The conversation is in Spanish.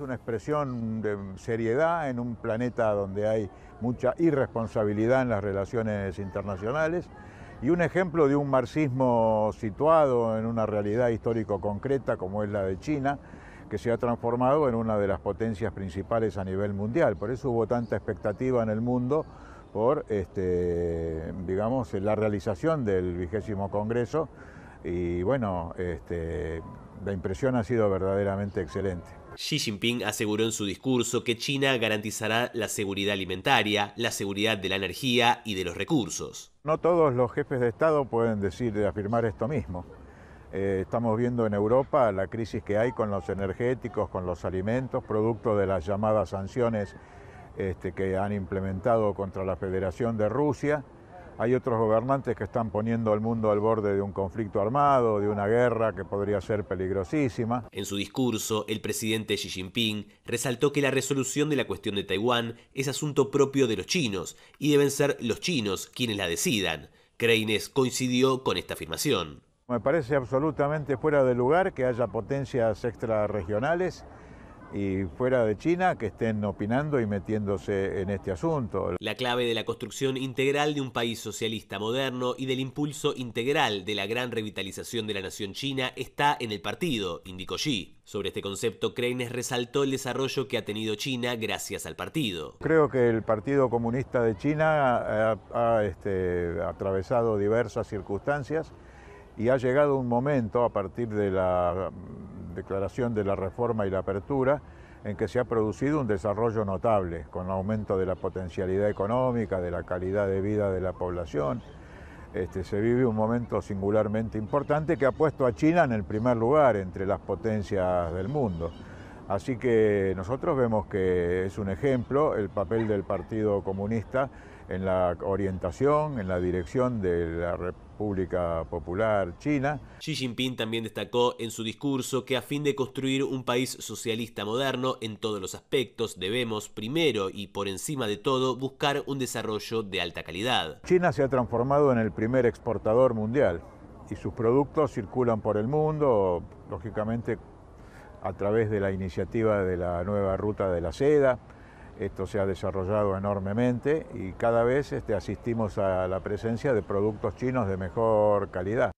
una expresión de seriedad en un planeta donde hay mucha irresponsabilidad en las relaciones internacionales y un ejemplo de un marxismo situado en una realidad histórico concreta como es la de China, que se ha transformado en una de las potencias principales a nivel mundial. Por eso hubo tanta expectativa en el mundo por, este, digamos, la realización del vigésimo Congreso y bueno, este, la impresión ha sido verdaderamente excelente. Xi Jinping aseguró en su discurso que China garantizará la seguridad alimentaria, la seguridad de la energía y de los recursos. No todos los jefes de Estado pueden decir, afirmar esto mismo. Eh, estamos viendo en Europa la crisis que hay con los energéticos, con los alimentos, producto de las llamadas sanciones este, que han implementado contra la Federación de Rusia. Hay otros gobernantes que están poniendo al mundo al borde de un conflicto armado, de una guerra que podría ser peligrosísima. En su discurso, el presidente Xi Jinping resaltó que la resolución de la cuestión de Taiwán es asunto propio de los chinos y deben ser los chinos quienes la decidan. Kreines coincidió con esta afirmación. Me parece absolutamente fuera de lugar que haya potencias extrarregionales y fuera de China que estén opinando y metiéndose en este asunto. La clave de la construcción integral de un país socialista moderno y del impulso integral de la gran revitalización de la nación china está en el partido, indicó Xi. Sobre este concepto, Kreines resaltó el desarrollo que ha tenido China gracias al partido. Creo que el Partido Comunista de China ha, este, atravesado diversas circunstancias y ha llegado un momento a partir de la declaración de la reforma y la apertura, en que se ha producido un desarrollo notable, con aumento de la potencialidad económica, de la calidad de vida de la población. Este, se vive un momento singularmente importante que ha puesto a China en el primer lugar entre las potencias del mundo. Así que nosotros vemos que es un ejemplo el papel del Partido Comunista en la orientación, en la dirección de la República Popular China. Xi Jinping también destacó en su discurso que a fin de construir un país socialista moderno en todos los aspectos debemos primero y por encima de todo buscar un desarrollo de alta calidad. China se ha transformado en el primer exportador mundial y sus productos circulan por el mundo, lógicamente a través de la iniciativa de la nueva ruta de la seda. Esto se ha desarrollado enormemente y cada vez este, asistimos a la presencia de productos chinos de mejor calidad.